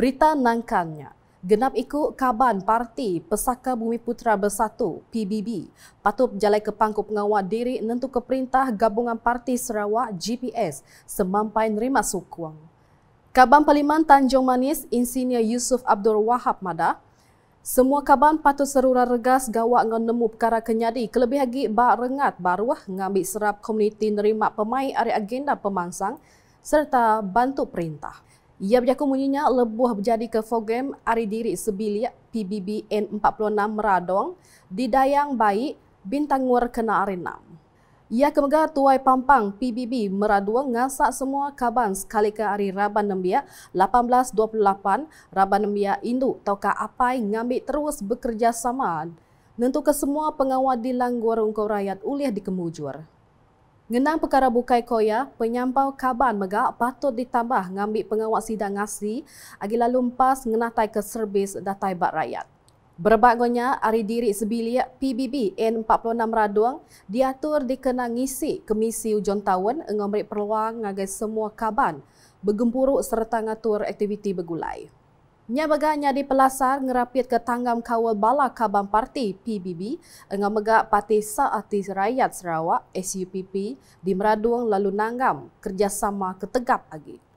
Berita nangkannya, genap ikut kaban parti Pesaka Bumi Putra Bersatu, PBB, patut jalan ke pangkuk pengawal diri nentu ke perintah gabungan parti Sarawak GPS semampai nerima sukuang. Kaban Parlimen Tanjung Manis, Insinyur Yusuf Abdul Wahab Mada, semua kaban patut seru regas gawak dengan nemu perkara kenyadi. Kelebih lagi, bak rengat baru ngambil serap komuniti nerima pemain area agenda pemangsang serta bantu perintah. Ia berjaku munyinya lebuh berjadi ke program Ari Diri Sebili PBB 46 Meradong di Dayang Baik Bintangur Kena Arena. Ia kemegah tuai pampang PBB Meradong ngasak semua kaban sekali ke hari Raban Nembia 1828 Raban Nembia Induk Toka Apai ngambil terus bekerjasama nentu ke semua pengawal di Langgur Rungkau Rakyat ulih di Kemujur. Ngenang perkara bukai koya, penyampau kaban megak patut ditambah ngambil pengawal sidang asli agi lalu empas ngenah ke servis datai bat rakyat. Berbak gonya ari diri sebilik PBB N46 raduang diatur dikena ngisi kemisi ujung tahun ngambil peluang ngagai semua kaban bergempuruk serta ngatur aktiviti begulai. Nyabaga nyadi pelasar ngerapit ke tanggam kawal bala kabang parti PBB dengan megak parti saatis rakyat Sarawak SUPP di Meraduang lalu nanggam kerjasama ketegap lagi.